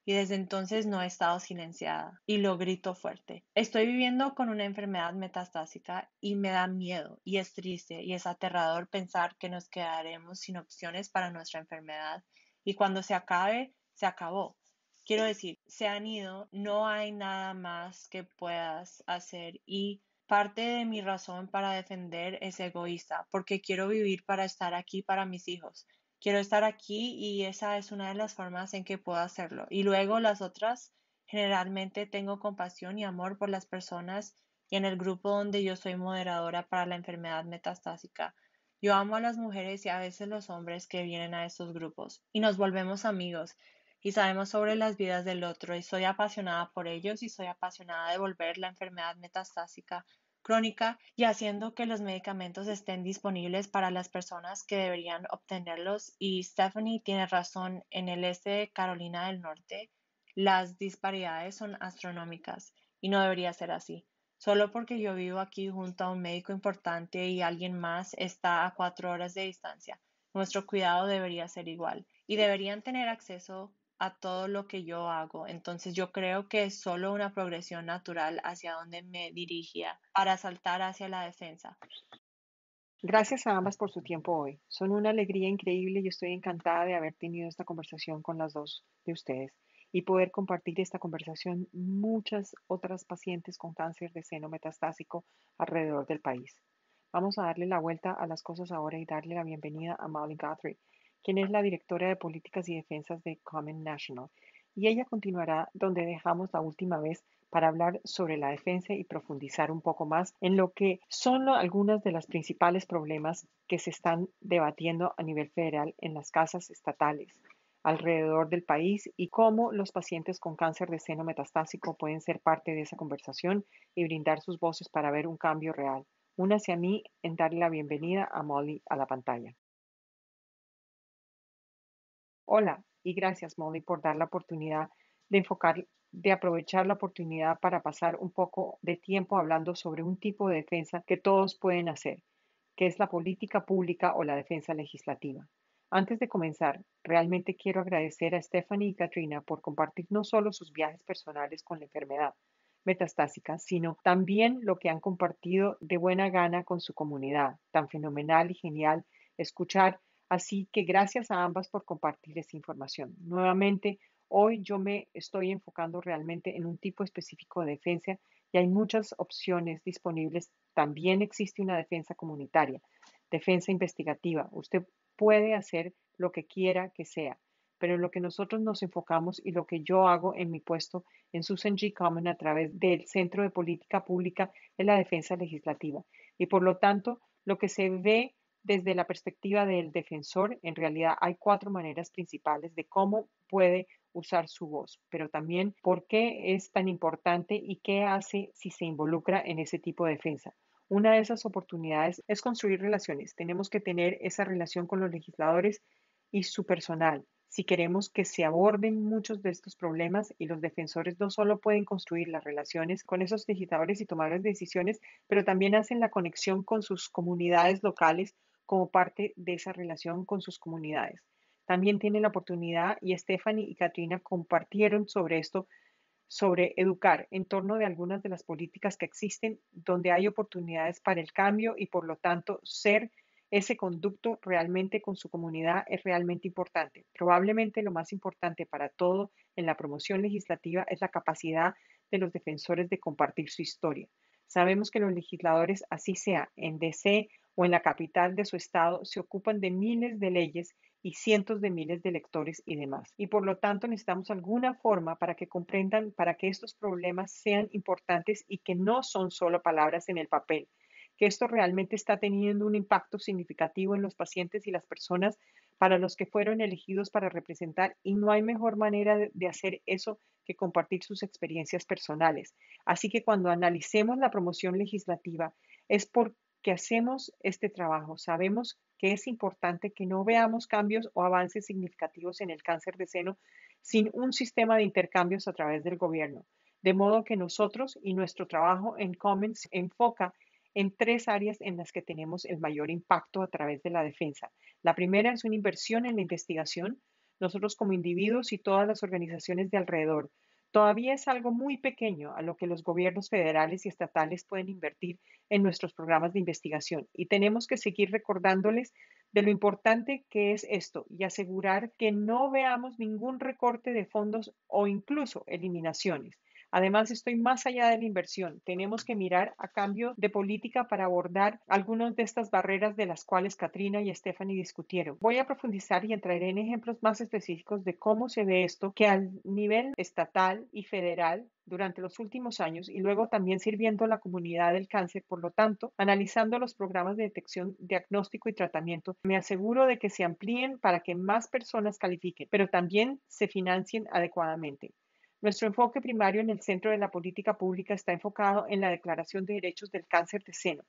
y desde entonces no he estado silenciada y lo grito fuerte. Estoy viviendo con una enfermedad metastásica y me da miedo y es triste y es aterrador pensar que nos quedaremos sin opciones para nuestra enfermedad y cuando se acabe, se acabó. Quiero decir, se han ido, no hay nada más que puedas hacer y parte de mi razón para defender es egoísta, porque quiero vivir para estar aquí para mis hijos. Quiero estar aquí y esa es una de las formas en que puedo hacerlo. Y luego las otras, generalmente tengo compasión y amor por las personas y en el grupo donde yo soy moderadora para la enfermedad metastásica. Yo amo a las mujeres y a veces los hombres que vienen a estos grupos y nos volvemos amigos y sabemos sobre las vidas del otro y soy apasionada por ellos y soy apasionada de volver la enfermedad metastásica crónica y haciendo que los medicamentos estén disponibles para las personas que deberían obtenerlos. Y Stephanie tiene razón, en el este de Carolina del Norte las disparidades son astronómicas y no debería ser así. Solo porque yo vivo aquí junto a un médico importante y alguien más está a cuatro horas de distancia, nuestro cuidado debería ser igual y deberían tener acceso a todo lo que yo hago. Entonces yo creo que es solo una progresión natural hacia donde me dirigía para saltar hacia la defensa. Gracias a ambas por su tiempo hoy. Son una alegría increíble y estoy encantada de haber tenido esta conversación con las dos de ustedes y poder compartir esta conversación muchas otras pacientes con cáncer de seno metastásico alrededor del país. Vamos a darle la vuelta a las cosas ahora y darle la bienvenida a Molly Guthrie, quien es la directora de Políticas y Defensas de Common National, y ella continuará donde dejamos la última vez para hablar sobre la defensa y profundizar un poco más en lo que son algunas de las principales problemas que se están debatiendo a nivel federal en las casas estatales alrededor del país y cómo los pacientes con cáncer de seno metastásico pueden ser parte de esa conversación y brindar sus voces para ver un cambio real. una a mí en darle la bienvenida a Molly a la pantalla. Hola y gracias Molly por dar la oportunidad de enfocar, de aprovechar la oportunidad para pasar un poco de tiempo hablando sobre un tipo de defensa que todos pueden hacer, que es la política pública o la defensa legislativa. Antes de comenzar, realmente quiero agradecer a Stephanie y Katrina por compartir no solo sus viajes personales con la enfermedad metastásica, sino también lo que han compartido de buena gana con su comunidad. Tan fenomenal y genial escuchar Así que gracias a ambas por compartir esta información. Nuevamente, hoy yo me estoy enfocando realmente en un tipo específico de defensa y hay muchas opciones disponibles. También existe una defensa comunitaria, defensa investigativa. Usted puede hacer lo que quiera que sea, pero lo que nosotros nos enfocamos y lo que yo hago en mi puesto en Susan G. Common a través del Centro de Política Pública es la defensa legislativa. Y por lo tanto, lo que se ve desde la perspectiva del defensor, en realidad hay cuatro maneras principales de cómo puede usar su voz, pero también por qué es tan importante y qué hace si se involucra en ese tipo de defensa. Una de esas oportunidades es construir relaciones. Tenemos que tener esa relación con los legisladores y su personal. Si queremos que se aborden muchos de estos problemas y los defensores no solo pueden construir las relaciones con esos legisladores y tomar las decisiones, pero también hacen la conexión con sus comunidades locales como parte de esa relación con sus comunidades. También tienen la oportunidad y Stephanie y Katrina compartieron sobre esto, sobre educar en torno de algunas de las políticas que existen, donde hay oportunidades para el cambio y por lo tanto ser ese conducto realmente con su comunidad es realmente importante. Probablemente lo más importante para todo en la promoción legislativa es la capacidad de los defensores de compartir su historia. Sabemos que los legisladores, así sea en DC o en la capital de su estado se ocupan de miles de leyes y cientos de miles de lectores y demás. Y por lo tanto necesitamos alguna forma para que comprendan para que estos problemas sean importantes y que no son solo palabras en el papel, que esto realmente está teniendo un impacto significativo en los pacientes y las personas para los que fueron elegidos para representar y no hay mejor manera de hacer eso que compartir sus experiencias personales. Así que cuando analicemos la promoción legislativa, es por que hacemos este trabajo. Sabemos que es importante que no veamos cambios o avances significativos en el cáncer de seno sin un sistema de intercambios a través del gobierno. De modo que nosotros y nuestro trabajo en Commons enfoca en tres áreas en las que tenemos el mayor impacto a través de la defensa. La primera es una inversión en la investigación. Nosotros como individuos y todas las organizaciones de alrededor Todavía es algo muy pequeño a lo que los gobiernos federales y estatales pueden invertir en nuestros programas de investigación y tenemos que seguir recordándoles de lo importante que es esto y asegurar que no veamos ningún recorte de fondos o incluso eliminaciones. Además, estoy más allá de la inversión. Tenemos que mirar a cambio de política para abordar algunas de estas barreras de las cuales Katrina y Stephanie discutieron. Voy a profundizar y entraré en ejemplos más específicos de cómo se ve esto que al nivel estatal y federal durante los últimos años y luego también sirviendo a la comunidad del cáncer. Por lo tanto, analizando los programas de detección, diagnóstico y tratamiento, me aseguro de que se amplíen para que más personas califiquen, pero también se financien adecuadamente. Nuestro enfoque primario en el centro de la política pública está enfocado en la Declaración de Derechos del Cáncer de Seno.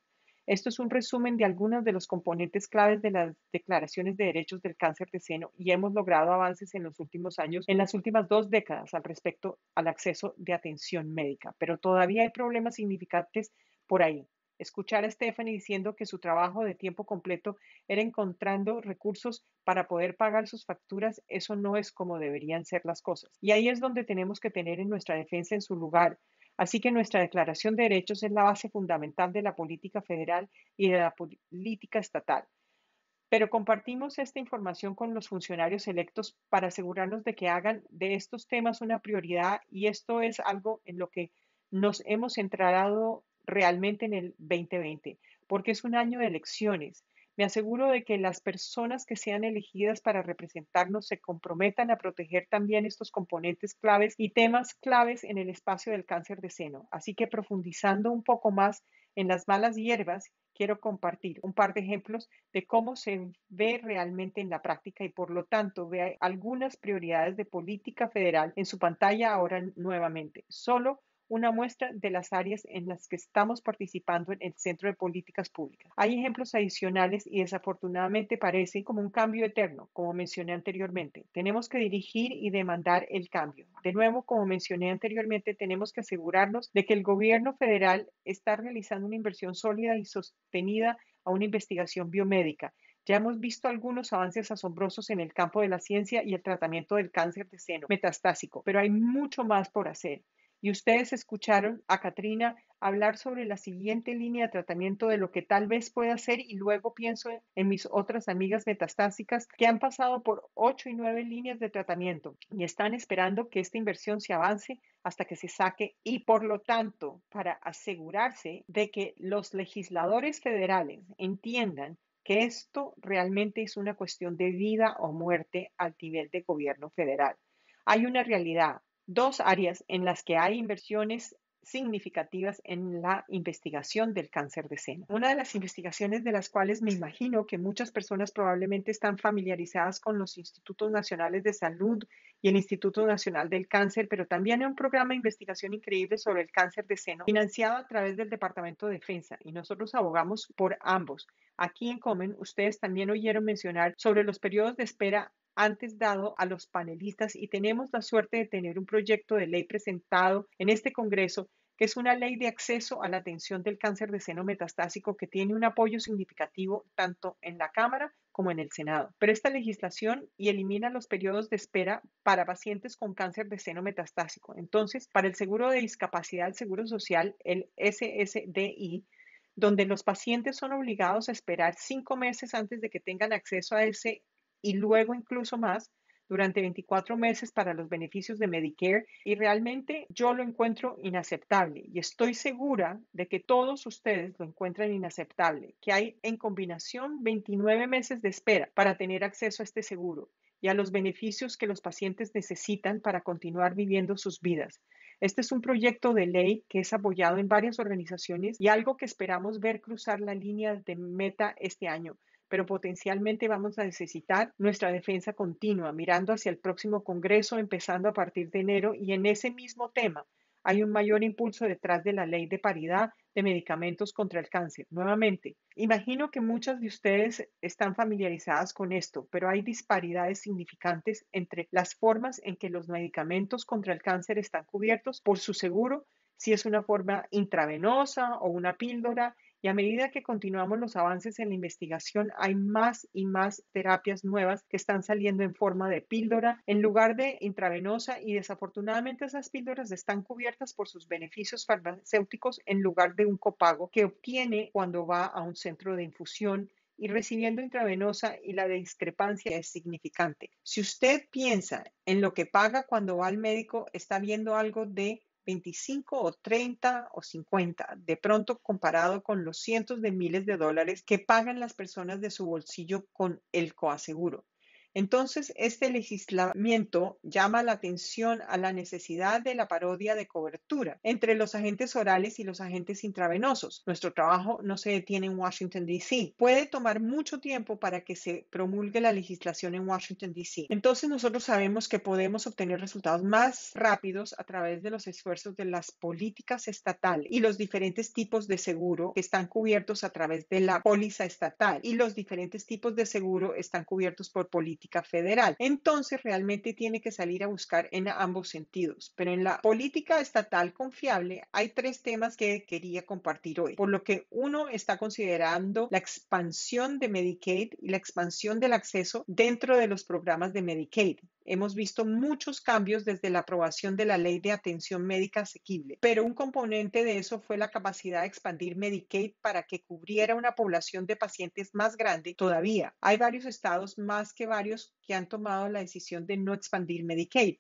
Esto es un resumen de algunos de los componentes claves de las declaraciones de derechos del cáncer de seno y hemos logrado avances en los últimos años, en las últimas dos décadas al respecto al acceso de atención médica, pero todavía hay problemas significantes por ahí. Escuchar a Stephanie diciendo que su trabajo de tiempo completo era encontrando recursos para poder pagar sus facturas, eso no es como deberían ser las cosas. Y ahí es donde tenemos que tener en nuestra defensa en su lugar. Así que nuestra Declaración de Derechos es la base fundamental de la política federal y de la política estatal. Pero compartimos esta información con los funcionarios electos para asegurarnos de que hagan de estos temas una prioridad y esto es algo en lo que nos hemos centrado realmente en el 2020, porque es un año de elecciones. Me aseguro de que las personas que sean elegidas para representarnos se comprometan a proteger también estos componentes claves y temas claves en el espacio del cáncer de seno. Así que profundizando un poco más en las malas hierbas, quiero compartir un par de ejemplos de cómo se ve realmente en la práctica y por lo tanto ve algunas prioridades de política federal en su pantalla ahora nuevamente, solo una muestra de las áreas en las que estamos participando en el Centro de Políticas Públicas. Hay ejemplos adicionales y desafortunadamente parecen como un cambio eterno, como mencioné anteriormente. Tenemos que dirigir y demandar el cambio. De nuevo, como mencioné anteriormente, tenemos que asegurarnos de que el gobierno federal está realizando una inversión sólida y sostenida a una investigación biomédica ya hemos visto algunos avances asombrosos en el campo de la ciencia y el tratamiento del cáncer de seno metastásico, pero hay mucho más por hacer. Y ustedes escucharon a Katrina hablar sobre la siguiente línea de tratamiento de lo que tal vez pueda ser y luego pienso en, mis otras amigas metastásicas que han pasado por ocho y nueve líneas de tratamiento y están esperando que esta inversión se avance hasta que se saque y por lo tanto para asegurarse de que los legisladores federales entiendan que esto realmente es una cuestión de vida o muerte al nivel de gobierno federal. Hay una realidad, dos áreas en las que hay inversiones significativas en la investigación del cáncer de seno. Una de las investigaciones de las cuales me imagino que muchas personas probablemente están familiarizadas con los Institutos Nacionales de Salud y el Instituto Nacional del Cáncer, pero también hay un programa de investigación increíble sobre el cáncer de seno financiado a través del Departamento de Defensa y nosotros abogamos por ambos. Aquí en Comen, ustedes también oyeron mencionar sobre los periodos de espera antes dado a los panelistas y tenemos la suerte de tener un proyecto de ley presentado en este Congreso que es una ley de acceso a la atención del cáncer de seno metastásico que tiene un apoyo significativo tanto en la Cámara como en el Senado. Pero esta legislación y elimina los periodos de espera para pacientes con cáncer de seno metastásico. Entonces, para el seguro de discapacidad, del seguro social, el SSDI, donde los pacientes son obligados a esperar cinco meses antes de que tengan acceso a ese y luego incluso más durante 24 meses para los beneficios de Medicare y realmente yo lo encuentro inaceptable y estoy segura de que todos ustedes lo encuentran inaceptable, que hay en combinación 29 meses de espera para tener acceso a este seguro y a los beneficios que los pacientes necesitan para continuar viviendo sus vidas. Este es un proyecto de ley que es apoyado en varias organizaciones y algo que esperamos ver cruzar la línea de meta este año pero potencialmente vamos a necesitar nuestra defensa continua, mirando hacia el próximo Congreso, empezando a partir de enero, y en ese mismo tema hay un mayor impulso detrás de la ley de paridad de medicamentos contra el cáncer. Nuevamente, imagino que muchas de ustedes están familiarizadas con esto, pero hay disparidades significantes entre las formas en que los medicamentos contra el cáncer están cubiertos por su seguro si es una forma intravenosa o una píldora y a medida que continuamos los avances en la investigación, hay más y más terapias nuevas que están saliendo en forma de píldora en lugar de intravenosa y desafortunadamente esas píldoras están cubiertas por sus beneficios farmacéuticos en lugar de un copago que obtiene cuando va a un centro de infusión y recibiendo intravenosa y la discrepancia es significante. Si usted piensa en lo que paga cuando va al médico, está viendo algo de 25 o 30 o 50, de pronto comparado con los cientos de miles de dólares que pagan las personas de su bolsillo con el coaseguro. Entonces, este legislamiento llama la atención a la necesidad de la parodia de cobertura entre los agentes orales y los agentes intravenosos. Nuestro trabajo no se detiene en Washington, D.C. Puede tomar mucho tiempo para que se promulgue la legislación en Washington, D.C. Entonces, nosotros sabemos que podemos obtener resultados más rápidos a través de los esfuerzos de las políticas estatales y los diferentes tipos de seguro que están cubiertos a través de la póliza estatal y los diferentes tipos de seguro están cubiertos por políticas federal. Entonces realmente tiene que salir a buscar en ambos sentidos. Pero en la política estatal confiable hay tres temas que quería compartir hoy. Por lo que uno está considerando la expansión de Medicaid y la expansión del acceso dentro de los programas de Medicaid. Hemos visto muchos cambios desde la aprobación de la ley de atención médica asequible, pero un componente de eso fue la capacidad de expandir Medicaid para que cubriera una población de pacientes más grande todavía. Hay varios estados más que varios que han tomado la decisión de no expandir Medicaid.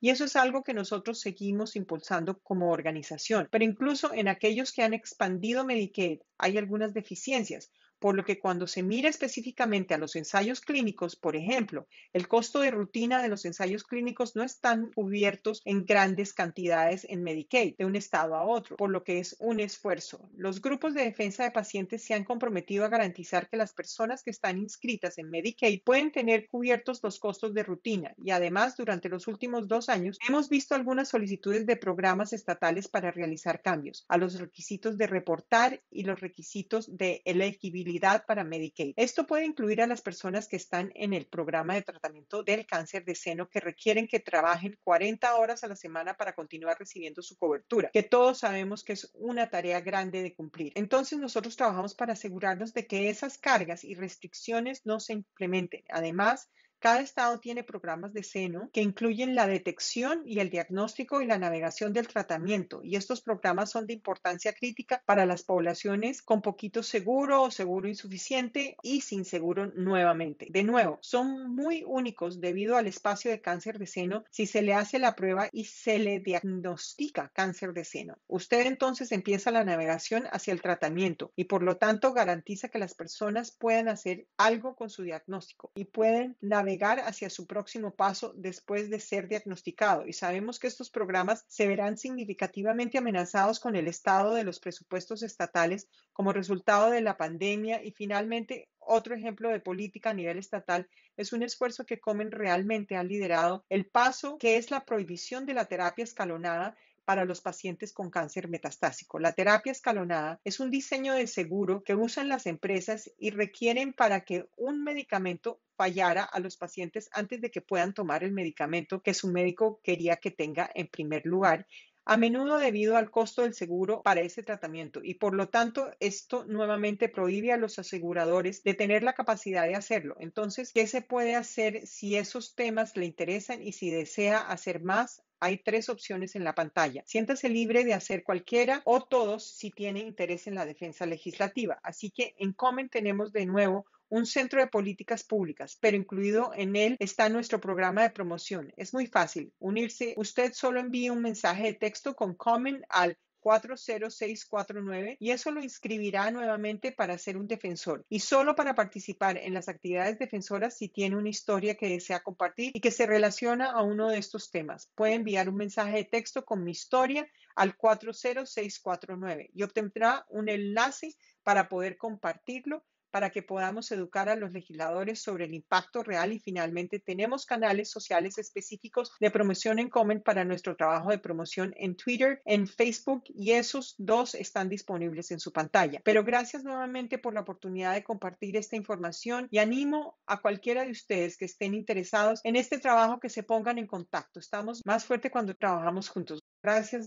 Y eso es algo que nosotros seguimos impulsando como organización. Pero incluso en aquellos que han expandido Medicaid hay algunas deficiencias por lo que cuando se mira específicamente a los ensayos clínicos, por ejemplo, el costo de rutina de los ensayos clínicos no están cubiertos en grandes cantidades en Medicaid de un estado a otro, por lo que es un esfuerzo. Los grupos de defensa de pacientes se han comprometido a garantizar que las personas que están inscritas en Medicaid pueden tener cubiertos los costos de rutina y además durante los últimos dos años hemos visto algunas solicitudes de programas estatales para realizar cambios a los requisitos de reportar y los requisitos de elegibilidad para Medicaid. Esto puede incluir a las personas que están en el programa de tratamiento del cáncer de seno que requieren que trabajen 40 horas a la semana para continuar recibiendo su cobertura, que todos sabemos que es una tarea grande de cumplir. Entonces nosotros trabajamos para asegurarnos de que esas cargas y restricciones no se implementen. Además, cada estado tiene programas de seno que incluyen la detección y el diagnóstico y la navegación del tratamiento. Y estos programas son de importancia crítica para las poblaciones con poquito seguro o seguro insuficiente y sin seguro nuevamente. De nuevo, son muy únicos debido al espacio de cáncer de seno si se le hace la prueba y se le diagnostica cáncer de seno. Usted entonces empieza la navegación hacia el tratamiento y por lo tanto garantiza que las personas puedan hacer algo con su diagnóstico y pueden navegar llegar hacia su próximo paso después de ser diagnosticado y sabemos que estos programas se verán significativamente amenazados con el estado de los presupuestos estatales como resultado de la pandemia y finalmente otro ejemplo de política a nivel estatal es un esfuerzo que Comen realmente ha liderado, el paso que es la prohibición de la terapia escalonada para los pacientes con cáncer metastásico. La terapia escalonada es un diseño de seguro que usan las empresas y requieren para que un medicamento fallara a los pacientes antes de que puedan tomar el medicamento que su médico quería que tenga en primer lugar a menudo debido al costo del seguro para ese tratamiento y por lo tanto esto nuevamente prohíbe a los aseguradores de tener la capacidad de hacerlo. Entonces, ¿qué se puede hacer si esos temas le interesan y si desea hacer más? Hay tres opciones en la pantalla. Siéntase libre de hacer cualquiera o todos si tiene interés en la defensa legislativa. Así que en Comen tenemos de nuevo un centro de políticas públicas, pero incluido en él está nuestro programa de promoción. Es muy fácil unirse. Usted solo envía un mensaje de texto con comment al 40649 y eso lo inscribirá nuevamente para ser un defensor y solo para participar en las actividades defensoras si tiene una historia que desea compartir y que se relaciona a uno de estos temas. Puede enviar un mensaje de texto con mi historia al 40649 y obtendrá un enlace para poder compartirlo para que podamos educar a los legisladores sobre el impacto real y finalmente tenemos canales sociales específicos de promoción en Common para nuestro trabajo de promoción en Twitter, en Facebook y esos dos están disponibles en su pantalla. Pero gracias nuevamente por la oportunidad de compartir esta información y animo a cualquiera de ustedes que estén interesados en este trabajo que se pongan en contacto. Estamos más fuerte cuando trabajamos juntos. Gracias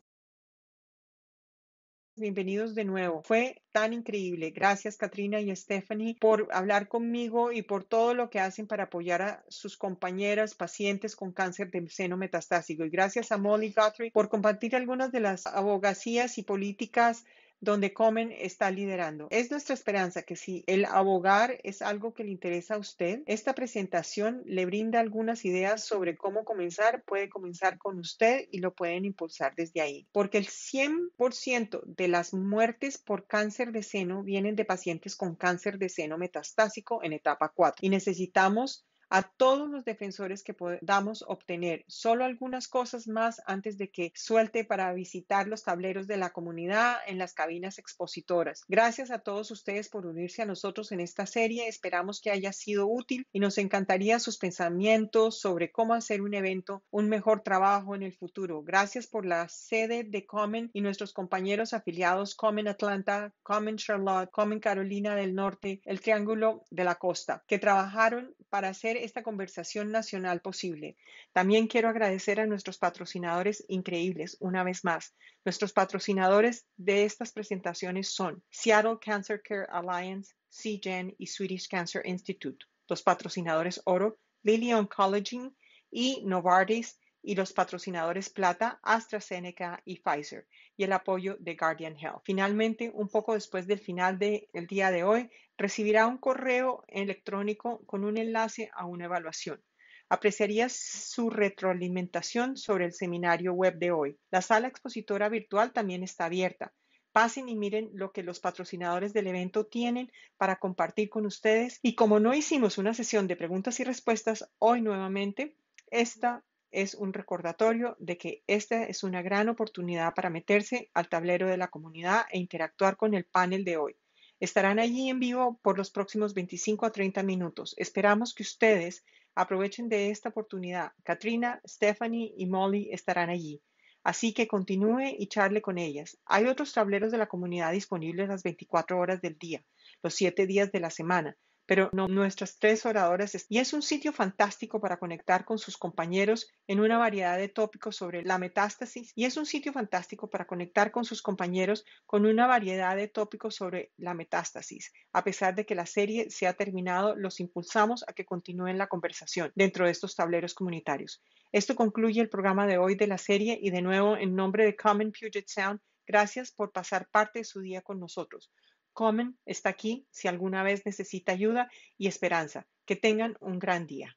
bienvenidos de nuevo. Fue tan increíble. Gracias, Katrina y Stephanie, por hablar conmigo y por todo lo que hacen para apoyar a sus compañeras pacientes con cáncer de seno metastásico. Y gracias a Molly Guthrie por compartir algunas de las abogacías y políticas donde Comen está liderando. Es nuestra esperanza que si el abogar es algo que le interesa a usted, esta presentación le brinda algunas ideas sobre cómo comenzar. Puede comenzar con usted y lo pueden impulsar desde ahí. Porque el 100% de las muertes por cáncer de seno vienen de pacientes con cáncer de seno metastásico en etapa 4 y necesitamos a todos los defensores que podamos obtener. Solo algunas cosas más antes de que suelte para visitar los tableros de la comunidad en las cabinas expositoras. Gracias a todos ustedes por unirse a nosotros en esta serie. Esperamos que haya sido útil y nos encantaría sus pensamientos sobre cómo hacer un evento, un mejor trabajo en el futuro. Gracias por la sede de Common y nuestros compañeros afiliados Common Atlanta, Common Charlotte, Common Carolina del Norte, el Triángulo de la Costa, que trabajaron para hacer esta conversación nacional posible. También quiero agradecer a nuestros patrocinadores increíbles una vez más. Nuestros patrocinadores de estas presentaciones son Seattle Cancer Care Alliance, CGEN y Swedish Cancer Institute. Los patrocinadores oro, Lilly Oncology y Novartis y los patrocinadores plata AstraZeneca y Pfizer y el apoyo de Guardian Health. Finalmente, un poco después del final del día de hoy, recibirá un correo electrónico con un enlace a una evaluación. Apreciaría su retroalimentación sobre el seminario web de hoy. La sala expositora virtual también está abierta. Pasen y miren lo que los patrocinadores del evento tienen para compartir con ustedes. Y como no hicimos una sesión de preguntas y respuestas hoy nuevamente, esta es un recordatorio de que esta es una gran oportunidad para meterse al tablero de la comunidad e interactuar con el panel de hoy. Estarán allí en vivo por los próximos 25 a 30 minutos. Esperamos que ustedes aprovechen de esta oportunidad. Katrina, Stephanie y Molly estarán allí. Así que continúe y charle con ellas. Hay otros tableros de la comunidad disponibles las 24 horas del día, los siete días de la semana pero nuestras tres oradoras. y es un sitio fantástico para conectar con sus compañeros en una variedad de tópicos sobre la metástasis. Y es un sitio fantástico para conectar con sus compañeros con una variedad de tópicos sobre la metástasis. A pesar de que la serie se ha terminado, los impulsamos a que continúen la conversación dentro de estos tableros comunitarios. Esto concluye el programa de hoy de la serie y de nuevo en nombre de Common Puget Sound, gracias por pasar parte de su día con nosotros. Comen está aquí si alguna vez necesita ayuda y esperanza. Que tengan un gran día.